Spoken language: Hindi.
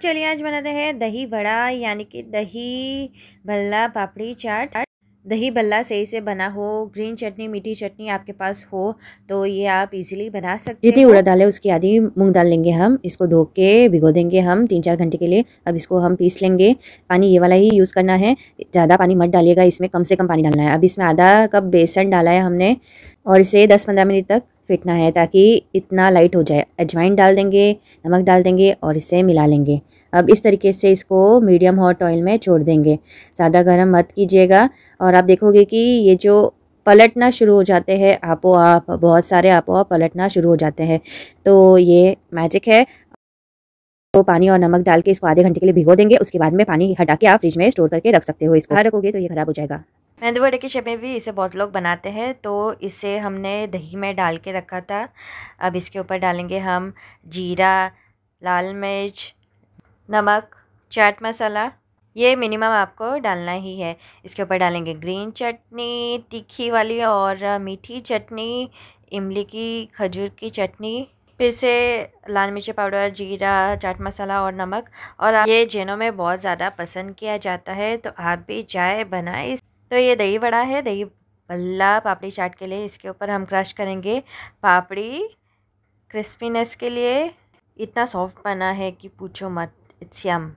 चलिए आज बनाते हैं दही बड़ा यानी कि दही भल्ला पापड़ी चाट दही भल्ला सही से बना हो ग्रीन चटनी मीठी चटनी आपके पास हो तो ये आप इजीली बना सकते हैं जितनी उड़ा दाल है उसकी आधी मूंग दाल लेंगे हम इसको धो के भिगो देंगे हम तीन चार घंटे के लिए अब इसको हम पीस लेंगे पानी ये वाला ही यूज़ करना है ज़्यादा पानी मत डालिएगा इसमें कम से कम पानी डालना है अब इसमें आधा कप बेसन डाला है हमने और इसे दस पंद्रह मिनट तक फेंटना है ताकि इतना लाइट हो जाए अजवाइन डाल देंगे नमक डाल देंगे और इसे मिला लेंगे अब इस तरीके से इसको मीडियम हॉट ऑयल में छोड़ देंगे ज़्यादा गर्म मत कीजिएगा और आप देखोगे कि ये जो पलटना शुरू हो जाते हैं आपो आप बहुत सारे आपो आप पलटना शुरू हो जाते हैं तो ये मैजिक है तो पानी और नमक डाल के इसको आधे घंटे के लिए भिगो देंगे उसके बाद में पानी हटा के आप फ्रिज में स्टोर करके रख सकते हो इसको रखोगे तो ये खराब हो जाएगा मेहंदी वड़े के शेप में भी इसे बहुत लोग बनाते हैं तो इसे हमने दही में डाल के रखा था अब इसके ऊपर डालेंगे हम जीरा लाल मिर्च नमक चाट मसाला ये मिनिमम आपको डालना ही है इसके ऊपर डालेंगे ग्रीन चटनी तीखी वाली और मीठी चटनी इमली की खजूर की चटनी फिर से लाल मिर्ची पाउडर जीरा चाट मसाला और नमक और ये जेनों में बहुत ज़्यादा पसंद किया जाता है तो आप भी चाय बनाए तो ये दही बड़ा है दही भल्ला पापड़ी चाट के लिए इसके ऊपर हम क्रश करेंगे पापड़ी क्रिस्पीनेस के लिए इतना सॉफ्ट बना है कि पूछो मत इट्स यम